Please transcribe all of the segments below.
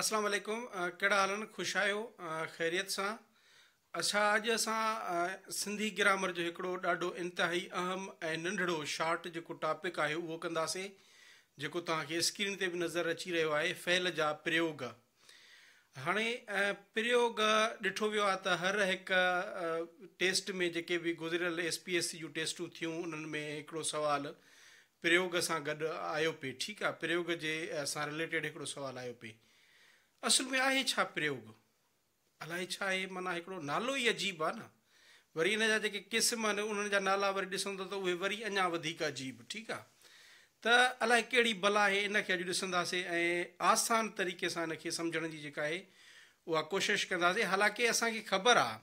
असलामु uh, कहिड़ा हाल आहिनि ख़ुशि आहियो uh, ख़ैरियत सां अच्छा अॼु असां uh, सिंधी ग्रामर जो हिकिड़ो ॾाढो इंतिहाई अहम ऐं नंढिड़ो शॉर्ट जेको टॉपिक आहे उहो कंदासीं जेको तव्हां खे स्क्रीन ते बि नज़र अची रहियो आहे फैल जा प्रयोग हाणे प्रयोग ॾिठो वियो आहे त हर हिक टेस्ट में जेके बि गुज़िरियल एस पी एस सी जूं टेस्टूं थियूं उन्हनि में हिकिड़ो सुवालु प्रयोग सां गॾु आयो पेई ठीकु आहे प्रयोग जे रिलेटेड हिकिड़ो सुवालु आयो पे असल में आहे छा प्रयोग अलाए छा आहे माना हिकिड़ो नालो ही अजीब आ ना वरी हिन जा जेके क़िस्म आहिनि उन्हनि जा नाला वरी ॾिसंदो त उहे वरी अञा वधीक अजीब ठीक आहे त अलाए कहिड़ी भला आहे इनखे अॼु ॾिसंदासीं ऐं आसान तरीक़े सां हिनखे सम्झण जी जेका आहे उहा कोशिशि कंदासीं हालांकि असांखे ख़बर आहे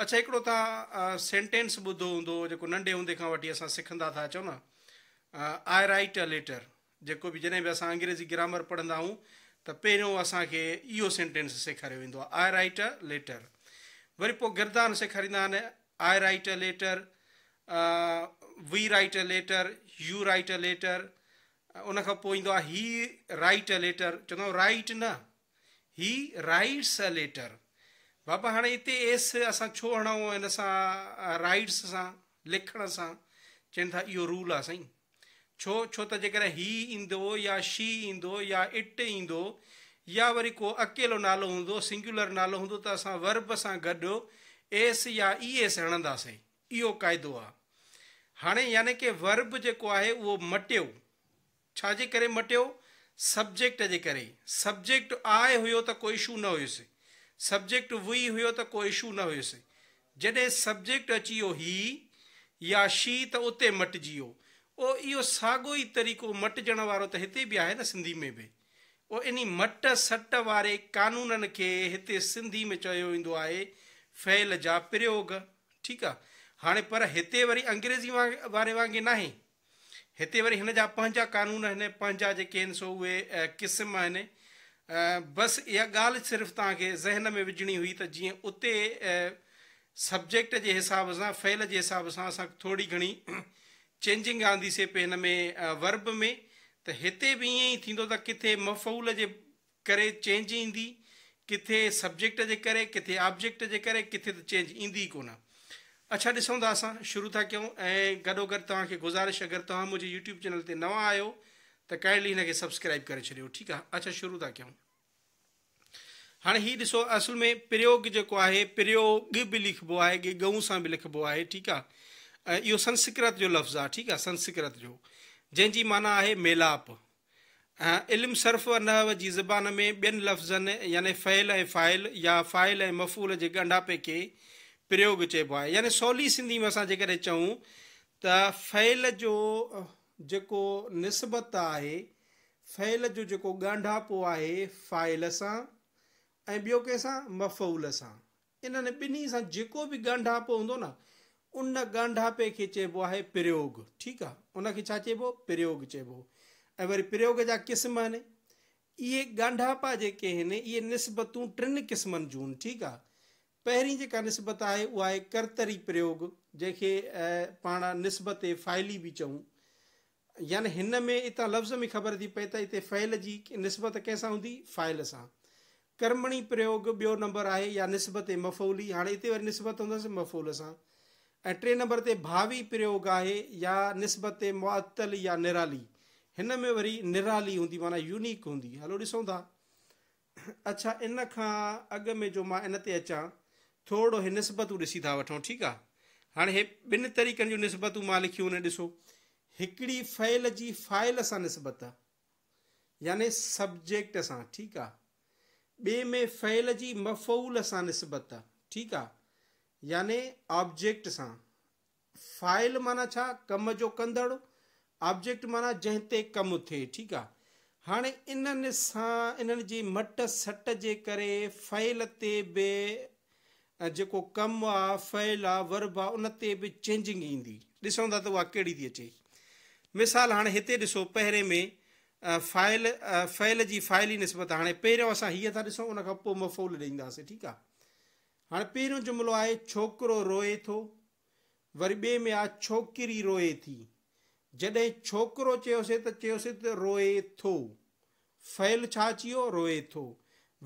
अच्छा हिकिड़ो तव्हां सेंटेंस ॿुधो हूंदो जेको नंढे हूंदे खां वठी असां सिखंदा था अचो ना आई राइट अ लेटर जेको भी जॾहिं बि असां अंग्रेज़ी ग्रामर पढ़ंदा आहियूं त पहिरियों असांखे इहो सेंटेंस सेखारियो वेंदो आई राइट अ लेटर वरी गिरदान सेखारींदा I write a letter we write a letter you write a letter उन पोइ ही राइट अ लेटर चवंदा आहियूं राइट न ही राइट्स अ लेटर बाबा हाँ इतने एस असां छो हणूं हिन राइट्स सां लिखण सां चवनि था इहो रूल आ साईं छो छो त जेकर ही ईंदो या शी ईंदो या इट ईंदो या वरी को अकेलो नालो हूंदो सिंग्युलर नालो हूंदो त असां वर्ब सां गॾु एस या ई एस हणंदासीं इहो क़ाइदो आहे हाणे याने कि वर्ब जेको आहे उहो मटियो छाजे करे मटियो सब्जेक्ट जे करे सब्जेक्ट आहे हुयो त कोई इशू न हुयुसि सब्जेक्ट वई हुयो त कोई इशू न हुयुसि जॾहिं सब्जेक्ट अची वियो ही या शी त उते मटिजी वियो ओ इहो साॻियो ई तरीक़ो मटजण वो तो हिते भी है न सिंधी में भी उहो इन मट सट वे कानून के हिते सिंधी में चयो वेंदो फैल जा प्रयोग ठीक आहे हाणे पर हिते वरी अंग्रेज़ी वे वांगुरु नाहे हिते वरी हिन कानून आहिनि पंहिंजा जेके आहिनि सो उहे क़िस्म बस बसि इहा ॻाल्हि सिर्फ़ु में विझणी हुई तो जीअं उत सब्जेक्ट के हिसाब से फैल के हिसाब से असां थोरी चेंजिंग आंदी से पे हिन में वर्ब में त हिते बि ईअं ई थींदो त किथे मफ़ूल जे करे चेंज ईंदी किथे सब्जेक्ट जे करे किथे ऑब्जेक्ट जे करे किथे त चेंज ईंदी ई कोन अच्छा ॾिसूं था असां शुरू था कयूं ऐं गॾो गॾु तव्हांखे गुज़ारिश अगरि तव्हां मुंहिंजे यूट्यूब चैनल ते नवां आहियो त काइंडली हिनखे सब्सक्राइब करे छॾियो ठीकु आहे अच्छा शुरू था कयूं हाणे हीउ ॾिसो असुल में प्रयोग जेको आहे प्रयोग बि लिखिबो आहे गऊं सां बि लिखिबो आहे ठीकु आहे ऐं इहो संस्कृत जो लफ़्ज़ु आहे ठीकु आहे संस्कृत जो जंहिंजी माना आहे मेलाप ऐं इल्मु सर्फ़ नहव जी ज़बान में ॿियनि लफ़्ज़नि यानी फहिल ऐं फाइल या फाइल ऐं मफ़ूल जे ॻंढापे खे प्रयोग चइबो आहे यानी सवली सिंधी में असां जेकॾहिं चऊं त फैल जो जेको निस्बत आहे फैल जो जेको ॻंढापो आहे फ़ाइल सां ऐं ॿियो कंहिंसां मफ़ूल सां इन्हनि ॿिन्ही सां जेको बि ॻंढापो हूंदो न उन गंढापे खेचेबो आहे प्रयोग ठीकु आहे उनखे छा चइबो प्रयोग चइबो ऐं वरी प्रयोग जा क़िस्म आहिनि इहे गांढापा जे आहिनि इहे निस्बतूं टिनि क़िस्मनि जूं आहिनि ठीकु आहे पहिरीं जेका निस्बत आहे उहा आहे कर्तरी प्रयोग जंहिंखे पाण निस्बत फ़ाइली भी चऊं यानि हिन में हितां लफ़्ज़ में ख़बर थी पए त हिते फ़ैल जी निस्बत कंहिंसां हूंदी फ़ाइल सां कर्मणी प्रयोग ॿियो नंबर आहे या निस्बत मफ़ौली हाणे हिते वरी निस्बत हूंदसि मफ़ौल सां ऐं टे नंबर ते भावी प्रयोग आहे या निस्बत ते मुअतल या निराली हिन में वरी निराली हूंदी माना यूनिक हूंदी हलो ॾिसूं था अच्छा इन खां अॻु में जो मां इन ते अचां थोरो हे निस्बतूं ॾिसी था वठूं ठीकु आहे हाणे हे ॿिनि तरीक़नि जूं निस्बतूं मां लिखियूं आहिनि ॾिसो हिकिड़ी फैल जी फ़ाइल सां निस्बत आहे याने सब्जेक्ट सां ठीकु आहे ॿिए में फहिल जी मफ़ूल सां निस्बत आहे ठीकु आहे याने ऑब्जेक्ट सां फाइल माना छा कम जो कंदड़ु ऑब्जेक्ट माना जंहिं ते कमु थिए ठीकु आहे हाणे इन्हनि सां इन्हनि जी मट सट जे करे फाइल ते बि जेको कमु आहे फाइल आहे वर्ब आहे उन ते बि चेंजिंग ईंदी ॾिसूं था त उहा कहिड़ी थी अचे मिसाल हाणे हिते ॾिसो पहिरें में फाइल फाइल जी फाइल निस्बत हाणे पहिरियों असां हीअं था ॾिसूं उनखां पोइ અણ પીરું جملો આય છોકરો રોએ થો વરબે મે આ છોકરી રોએ થી જડે છોકરો છેસે તો છેસે તો રોએ થો ફેલ છાચિયો રોએ થો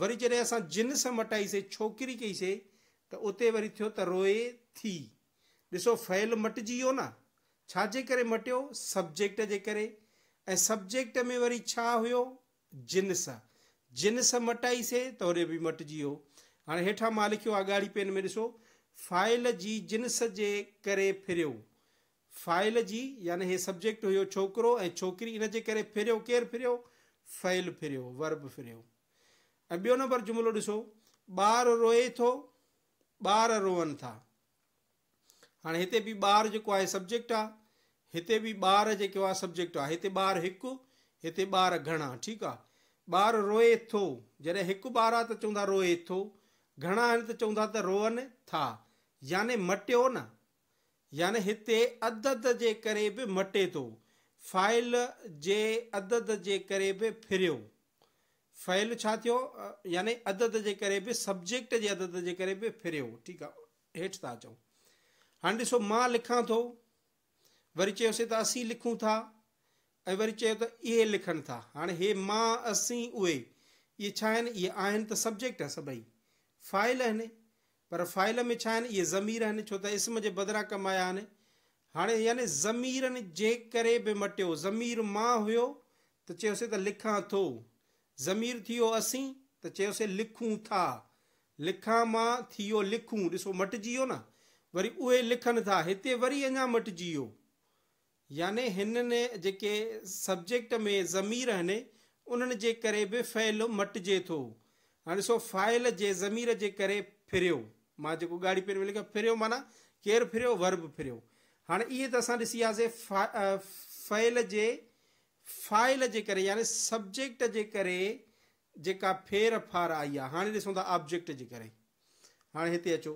વરી જડે આસા જનસ મટાઈ સે છોકરી કે છે તો ઓતે વરી થો તો રોએ થી દસો ફેલ મટજીયો ના છાજે કરે મટયો સબ્જેક્ટ જે કરે એ સબ્જેક્ટ મે વરી છા હયો જનસ જનસ મટાઈ સે તો રે બી મટજીયો हाणे हेठां मां लिखियो आहे ॻाढ़ी पेन में ॾिसो फाइल जी जिनस जे करे फिरियो फाइल जी यानी हे सब्जेक्ट हुयो छोकिरो ऐं छोकिरी इन जे करे फिरियो केरु फिरियो फाइल फिरियो वर्ब फिरियो ऐं ॿियो नंबर जुमिलो ॾिसो ॿार रोए थो ॿार रोअनि था हाणे हिते बि ॿार जेको आहे सब्जेक्ट आहे हिते बि ॿार जेको आहे सब्जेक्ट आहे हिते ॿार हिकु हिते ॿार घणा ठीकु आहे ॿार रोए थो जॾहिं हिकु ॿारु आहे त चवंदा रोए थो घणा आहिनि त चवंदा त रोअनि था याने मटियो न याने हिते अदद जे करे बि मटे थो फाइल जे अदद जे करे बि फिरियो फाइल छा थियो याने अदद जे करे बि सब्जेक्ट जे अदद जे करे बि फिरियो ठीकु आहे हेठि था अचूं हाणे ॾिसो मां लिखां थो वरी चयोसीं त असीं लिखूं था ऐं वरी चयो त इहे लिखनि था हाणे हे मां असीं उहे इहे छा आहिनि इहे आहिनि त सब्जेक्ट सभई फाइल आहिनि पर फाइल में छा आहिनि इहे ज़मीर आहिनि छो त इस्म जे बदिरां आया आहिनि हाणे यानी ज़मीरनि जे करे बि मटियो ज़मीर मां हुयो त चयोसीं त लिखां थो ज़मीर थी वियो असीं त चयोसीं लिखूं था लिखां मां थियो लिखूं ॾिसो मटिजी वियो न वरी उहे लिखनि था हिते वरी अञा मटिजी वियो याने हिननि जेके सब्जेक्ट में ज़मीर आहिनि उन्हनि जे करे बि फैल मटिजे थो हाणे ॾिसो फाइल जे ज़मीर जे करे फिरियो मां जेको ॻाढ़ी पेर में लिखियो फिरियो माना केरु फिरियो वर्ब फिरियो हाणे इहे त असां ॾिसियासीं फा फाइल जे फाइल जे करे याने सब्जेक्ट जे करे जेका फेर फार आई आहे हाणे ॾिसूं था ऑब्जेक्ट जे करे हाणे हिते अचो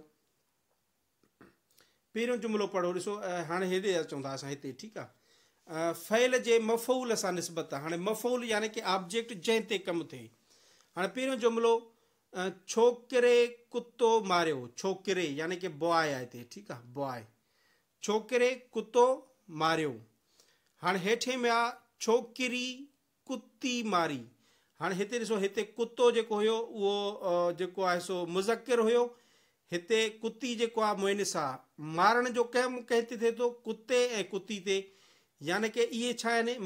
पहिरियों जुमिलो पढ़ो ॾिसो हाणे हेॾे अचूं था असां हिते ठीकु आहे फहिल जे मफ़ौल सां निस्बत आहे हाणे मफ़ौल यानी की ऑब्जेक्ट जंहिं ते कमु थिए हाँ पहिरियों जुमलो छोकिरे कुतो मारियो छोकिरे यानी कि बॉय आहे हिते ठीकु आहे बॉय छोकिरे कुतो मारियो हाणे हेठे में आहे छोकिरी कुती मारी हाँ इतने ॾिसो हिते कुतो जेको हुयो उहो जेको सो मुज़किर हुयो हिते कुती जेको आहे मोइनिस आहे मारण जो कमु कंहिं तो ते थिए थो कुते ऐं कुती यानी की इहे छा आहिनि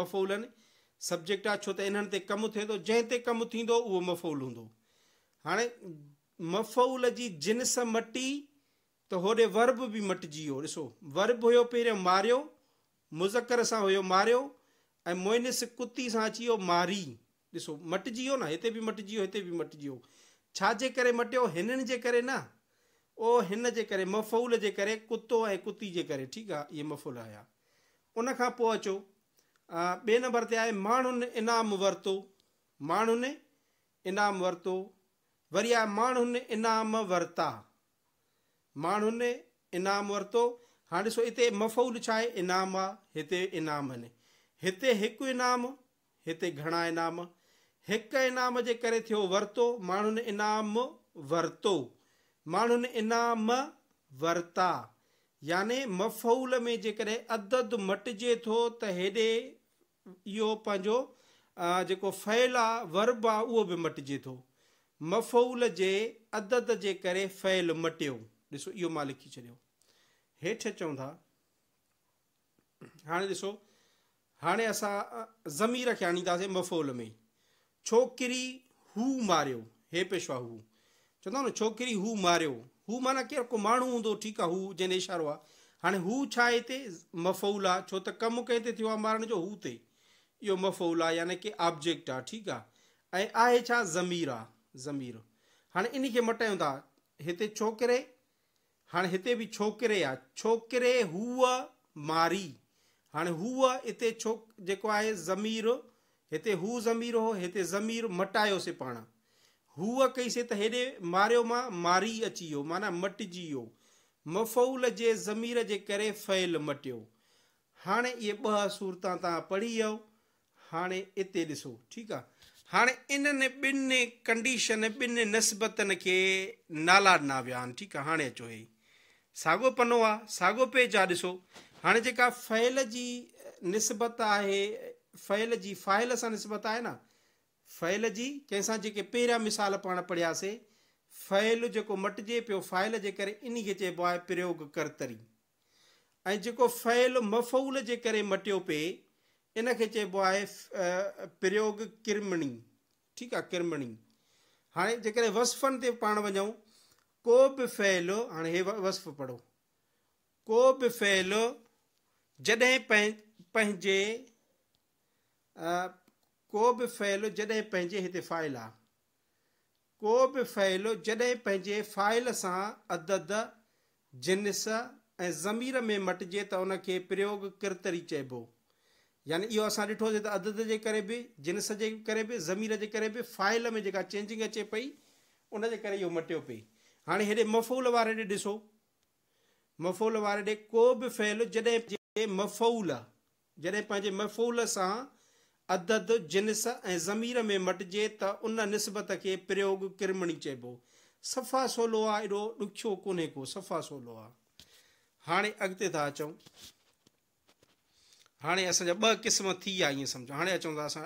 मफ़ूल सब्जेक्ट आहे छो त इन्हनि ते कमु थिए थो जंहिं ते कमु थींदो उहो मफ़ौल हूंदो हाणे मफ़ौल जी जिनस मटी त होॾे वर्ब बि मटिजी वियो ॾिसो वर्ब हुयो पहिरियों मारियो मुज़कर सां हुयो मारियो ऐं मोइनिस कुती सां अची वियो मारी ॾिसो मटिजी वियो न हिते बि मटिजी वियो हिते बि मटिजी वियो छाजे करे मटियो हिननि जे करे न ओ हिन जे करे मफ़ौल जे करे कुतो ऐं कुती जे करे ठीकु आहे इहे मफ़ौल आया उन खां पोइ अचो ॿिए नंबर ते आहे माण्हुनि इनाम वरितो माण्हुनि इनाम वरितो वरी आहे माण्हुनि इनाम वरिता माण्हुनि इनाम वरितो हाणे ॾिसो हिते मफ़ऊल छा आहे ईनाम आहे हिते ईनाम हिते हिकु ईनाम हिते घणा ईनाम हिकु ईनाम जे करे थियो वरितो माण्हुनि ईनामु वरितो माण्हुनि ईनाम वरिता याने मफ़ौल में जेकॾहिं अददु मटिजे थो त हेॾे इहो पंहिंजो जेको फैल आहे वर्ब आहे उहो बि मटिजे थो मफ़ूल जे अदद जे करे फैल मटियो ॾिसो इहो मां लिखी छॾियो हेठि चऊं था हाणे ॾिसो हाणे असां ज़मीर खे आणींदासीं मफ़ूल में छोकिरी हू मारियो हे पेशवा हू चवंदा न छोकिरी हू मारियो हू माना केरु को माण्हू हूंदो ठीकु आहे हू जंहिंजो इशारो आहे हाणे हू छा हिते मफ़ूल आहे छो त कमु कंहिं ते थियो आहे मारण जो हू ते यो मफ़ूला यानी की ऑब्जेक्ट आहे ठीकु आहे ज़मीर आ ज़मीर हाँ इन खे मटायूं था हिते छोकिरे हाणे हिते बि छोकिरे आहे छोकिरे हूअ मारी हाँ हूअ हिते छो जेको आहे ज़मीर हिते हू ज़मीर हो हिते ज़मीर मटायोसीं पाण हूअ कईसीं त हेॾे मारियो मां मारी अची वियो माना मटिजी वियो मफ़ूल जे ज़मीर के करे फ़ैल मटो हाँ ये ॿ सूरतां पढ़ी वियो हाणे इते ॾिसो ठीकु आहे हाणे इन्हनि ॿिनि कंडीशन ॿिनि नस्बतनि खे नाला ॾिना विया आहिनि ठीकु आहे हाणे अचो हे साॻो पनो आहे साॻो पेज आहे ॾिसो हाणे जेका फ़ैल जी निस्बत आहे फैल जी फाइल सां निस्बत आहे न फ़ैल जी कंहिंसां जेके पहिरियां मिसाल पाण पढ़ियासीं फ़ैल जेको मटिजे पियो फाइल जे करे इन खे चइबो आहे प्रयोग कर्तरी ऐं जेको फ़ैल मफ़ूल जे करे मटियो पिए इन खे चइबो आहे प्रयोग किरमणी ठीकु आहे किरमणी हाणे जेकॾहिं वसफ़नि ते पाण वञूं को बि फ़ैलो हाणे हे वसफ़ पढ़ो को बि फ़ैलो जॾहिं पै पंहिंजे को बि फ़ैलो जॾहिं पंहिंजे हिते फाइल आहे को बि फ़ैलो जॾहिं पंहिंजे फ़ाइल सां अदद जिनिस ऐं ज़मीर में मटिजे त उनखे प्रयोग किरतरी चइबो यानी इहो असां ॾिठोसीं त अदद जे करे बि जिनस जे करे बि ज़मीर जे करे बि फाइल में जेका चेंजिंग अचे पई उन जे करे इहो मटियो पई हाणे हेॾे मफ़ूल वारे ॾे ॾिसो मफ़ूल वारे ॾे को बि फैल जॾहिं मफ़ूल आहे जॾहिं पंहिंजे मफ़ूल सां अदद जिनस ऐं ज़मीर में मटिजे त उन निस्बत खे प्रयोग किरमणी चइबो सफ़ा सवलो आहे एॾो ॾुखियो कोन्हे को सफ़ा सवलो आहे हाणे अॻिते था अचूं हाणे असांजा ॿ क़िस्म थी विया ईअं सम्झो हाणे अचूं था असां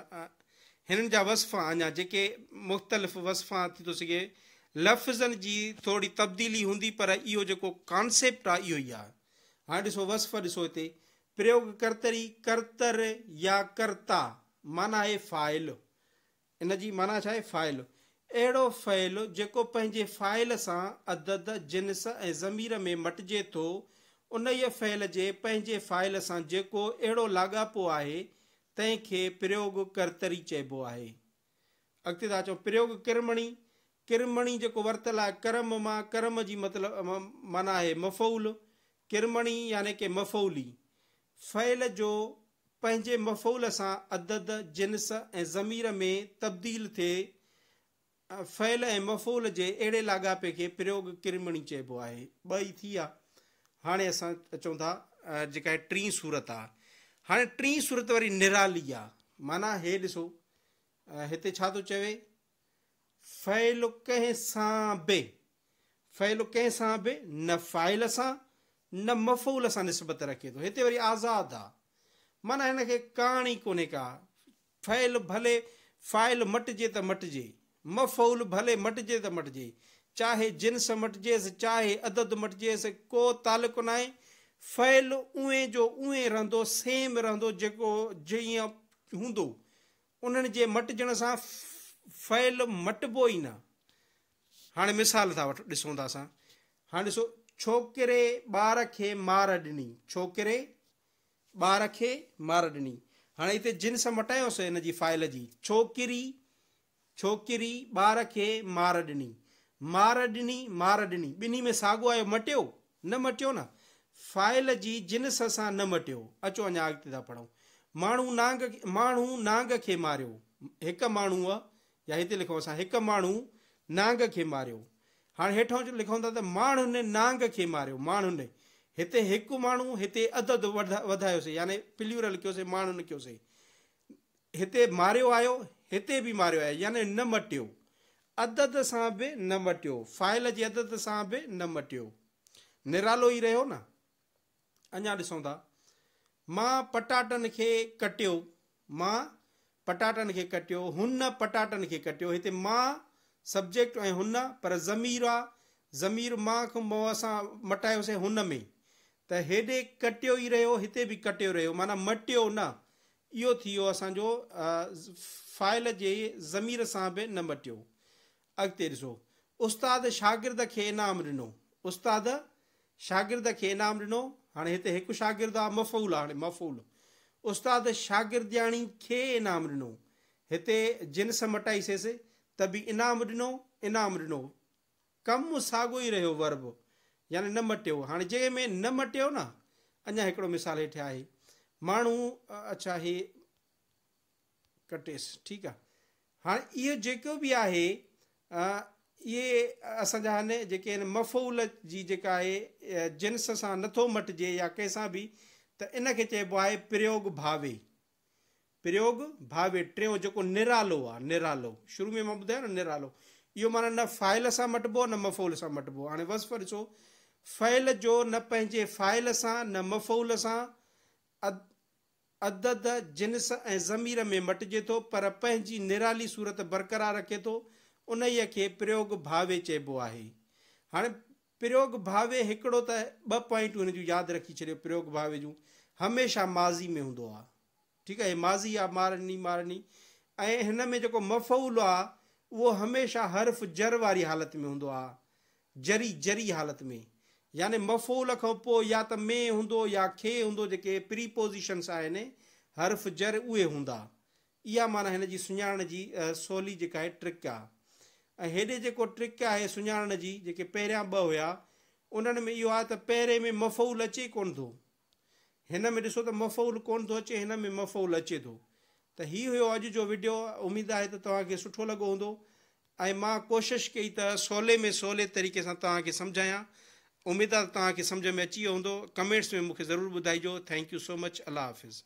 हिननि जा वसफ़ा अञा जेके मुख़्तलिफ़ वसफ़ा थी थो सघे लफ़्ज़नि जी थोरी तब्दीली हूंदी पर इहो जेको कॉन्सेप्ट आहे इहो ई आहे हाणे ॾिसो वसफ़ ॾिसो हिते प्रयोग कर्तरी कर्तर या कर्ता माना आहे फ़ाइल इन जी माना छा आहे फाइल अहिड़ो फाइल जेको पंहिंजे फाइल सां अदद जिनस ऐं ज़मीर में मटिजे थो उन ई फ़हिल जे पंहिंजे फ़ाइल सां जेको अहिड़ो लाॻापो आहे तंहिंखे प्रयोग कर्तरी चइबो आहे अॻिते तव्हां चओ प्रयोग किरमणी किरमणी जेको वरितलु आहे करम मां करम जी मतिलबु माना आहे मफ़ौल किरमणी याने के मफ़ौली फैल जो पंहिंजे मफ़ौल सां अदद जिन्स ऐं ज़मीर में तब्दील थिए फैल ऐं मफ़ौल जे अहिड़े लाॻापे खे प्रयोग किरमणी चइबो आहे ॿई थी आहे हाणे असां अचूं था जेका आहे टीं सूरत आहे हाणे टीं सूरत वरी निराली आहे माना हे ॾिसो हिते छा थो चवे फैल कंहिं सां बि फैल कंहिं सां बि न फाइल सां न मफ़ूल सां निस्बत रखे थो हिते वरी आज़ादु आहे माना हिन खे कहाणी कोन्हे का फैल भले फाइल मटिजे त मटिजे मफ़ूल भले मटिजे त मटिजे चाहे जिन्स मटिजेसि चाहे अददु मटिजेसि को तालुक न आहे फैल उएं जो جو रहंदो सेम रहंदो जेको जीअं हूंदो उन्हनि जे मटिजण सां फयल मटिबो ई न हाणे मिसाल था वठ ॾिसूं था असां हाणे ॾिसो छोकिरे ॿार खे मार ॾिनी छोकिरे ॿार खे मार ॾिनी हाणे हिते जिन्स मटायूंसि हिन जी फाइल जी छोकिरी छोकिरी ॿार खे मार ॾिनी मार ॾिनी मार ॾिनी ॿिन्ही में साॻियो आयो मटियो न मटियो न फाइल जी जिनस सां न मटियो अचो अञा अॻिते था पढ़ूं नांग मू नांग खे मारियो हिकु माण्हूअ या हिते लिखूं असां हिकु माण्हू नांग खे मारियो हाणे हेठां लिखूं था त माण्हुनि नांग खे मारियो माण्हुनि हिते हिकु माण्हू हिते अधु अधु वधा वधायोसीं याने पिलियूरल लिखियोसीं माण्हुनि कयोसीं हिते मारियो आयो हिते बि मारियो आयो याने न मटियो अदद से भी न मटियो फाइल जी अदद से भी न मटो निरालो ही रो न अञा ॾिसूं था मां पटाटनि खे कटियो मां पटाटन के कटियो हुन पटाटनि खे कटियो मां सब्जेक्ट ऐं हुन पर ज़मीर आ ज़मीर मां खां मोह सां मटायोसीं में त हेॾे कटियो ई रहियो हिते बि कटियो रहियो माना मटियो न यो थी वियो फाइल के ज़मीर से भी न मटो अॻिते ॾिसो उस्ताद शागिर्द खे इनाम ॾिनो उस्ताद शागिर्द खे इनाम ॾिनो हाणे हिते हिकु शागिर्दु आहे मफ़ूल आहे हाणे मफ़ूल उस्ताद शागिर्दयाणी खे इनाम ॾिनो हिते जिन्स मटाई सेसि त बि इनाम ॾिनो इनाम ॾिनो कमु साॻियो ई रहियो वर्ब यानी न मटियो हाणे जंहिं में न मटियो न अञा हिकिड़ो मिसाल हेठि आहे माण्हू अच्छा हे कटेसि ठीकु आहे हाणे इहो जेको बि आहे इहे असांजा न जेके आहिनि मफ़ौल जी जेका आहे जिन्स सां नथो मटिजे या कंहिंसां बि त इनखे चइबो आहे प्रयोग भावे प्रयोग भावे टियों जेको निरालो आहे निरालो शुरू में मां ॿुधायो न निरालो इहो माना न फाइल सां मटिबो न मफ़ौल सां मटिबो आहे हाणे वसफ ॾिसो फैल जो न पंहिंजे फाइल सां न मफ़ौल सां अदद जिन्स ऐं ज़मीर में मटिजे थो पर पंहिंजी निराली सूरत बरक़रार रखे थो उन ई खे प्रयोग भावे चइबो आहे हाणे प्रयोग भावे हिकिड़ो त ॿ पॉइंट हुन जूं यादि रखी छॾियो प्रयोग भावे जूं हमेशह माज़ी में हूंदो आहे ठीकु आहे माज़ी आहे मारनी मारनी ऐं हिन में जेको मफ़ूल आहे उहो हमेशह हर्फ़ जर वारी हालति में हूंदो आहे जरी जरी हालति में याने मफ़ूल खां पोइ या त में हूंदो या खे हूंदो जेके प्रीपोज़ीशन्स आहिनि हर्फ़ जर उहे हूंदा इहा माना हिन जी सुञाण जी सवली जेका आहे ट्रिक आहे ऐं हेॾे जेको ट्रिक आहे सुञाणण जी जेके पहिरियां ॿ हुया उन्हनि में इहो आहे त पहिरें में मफ़ूल अचे कोन थो हिन में ॾिसो त मफ़ूल कोन थो अचे हिन में मफ़ूल अचे थो त हीउ हुयो अॼु जो वीडियो उमेदु आहे त तव्हांखे सुठो लॻो हूंदो ऐं मां कोशिशि कई त सवले में सवले तरीक़े सां तव्हांखे सम्झायां उमेदु आहे त तव्हांखे सम्झ में अची वियो हूंदो कमेंट्स में मूंखे ज़रूरु ॿुधाइजो थैंक यू सो मच अलाह हाफ़िज़